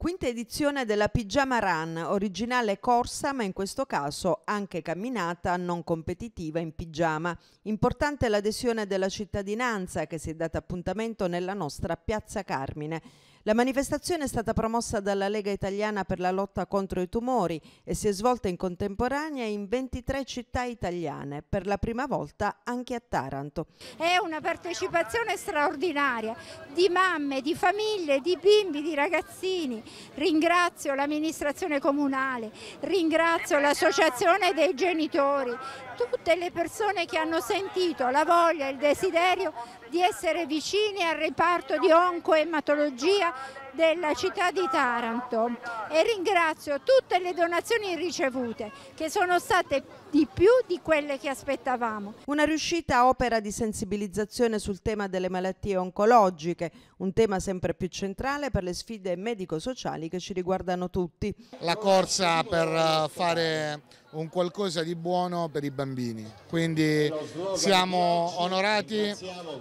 Quinta edizione della Pigiama Run, originale corsa ma in questo caso anche camminata non competitiva in pigiama. Importante l'adesione della cittadinanza che si è data appuntamento nella nostra Piazza Carmine. La manifestazione è stata promossa dalla Lega Italiana per la lotta contro i tumori e si è svolta in contemporanea in 23 città italiane, per la prima volta anche a Taranto. È una partecipazione straordinaria di mamme, di famiglie, di bimbi, di ragazzini. Ringrazio l'amministrazione comunale, ringrazio l'associazione dei genitori, tutte le persone che hanno sentito la voglia e il desiderio di essere vicini al reparto di oncoematologia della città di Taranto e ringrazio tutte le donazioni ricevute che sono state di più di quelle che aspettavamo. Una riuscita opera di sensibilizzazione sul tema delle malattie oncologiche, un tema sempre più centrale per le sfide medico-sociali che ci riguardano tutti. La corsa per eh, fare un qualcosa di buono per i bambini, quindi siamo onorati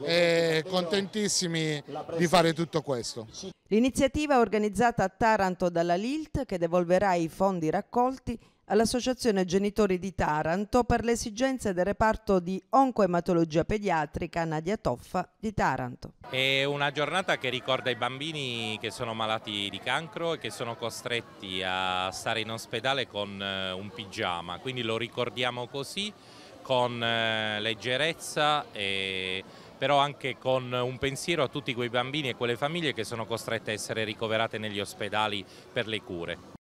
e contentissimi di fare tutto questo. L'iniziativa Iniziativa organizzata a Taranto dalla Lilt che devolverà i fondi raccolti all'Associazione Genitori di Taranto per le esigenze del reparto di oncoematologia pediatrica Nadia Toffa di Taranto. È una giornata che ricorda i bambini che sono malati di cancro e che sono costretti a stare in ospedale con eh, un pigiama, quindi lo ricordiamo così con eh, leggerezza e però anche con un pensiero a tutti quei bambini e quelle famiglie che sono costrette a essere ricoverate negli ospedali per le cure.